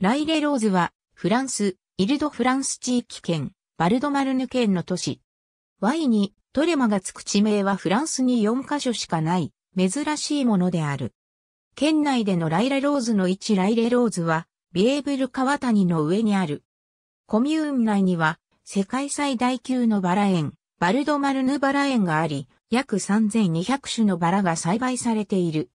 ライレローズは、フランス、イルド・フランス地域圏、バルドマルヌ県の都市。Y に、トレマがつく地名はフランスに4カ所しかない、珍しいものである。県内でのライレローズの位置ライレローズは、ビエーブル川谷の上にある。コミューン内には、世界最大級のバラ園、バルドマルヌバラ園があり、約3200種のバラが栽培されている。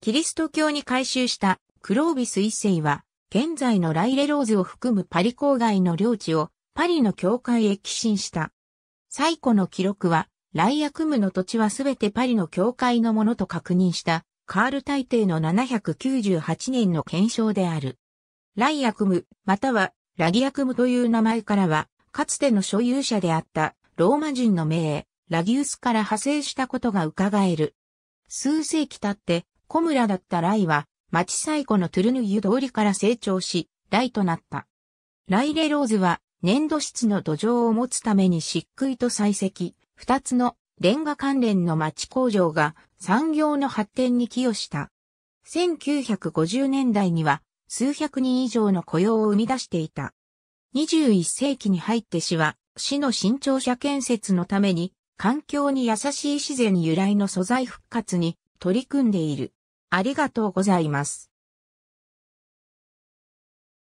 キリスト教に改修したクロービス一世は、現在のライレローズを含むパリ郊外の領地をパリの教会へ寄進した。最古の記録は、ライアクムの土地はすべてパリの教会のものと確認したカール大帝の798年の検証である。ライアクム、またはラギアクムという名前からは、かつての所有者であったローマ人の名ラギウスから派生したことが伺える。数世紀経って、コムラだったライは、町最古のトゥルヌ湯通りから成長し、大となった。ライレローズは粘土質の土壌を持つために漆喰と採石、二つのレンガ関連の町工場が産業の発展に寄与した。1950年代には数百人以上の雇用を生み出していた。21世紀に入って市は市の新庁舎建設のために環境に優しい自然由来の素材復活に取り組んでいる。ありがとうございます。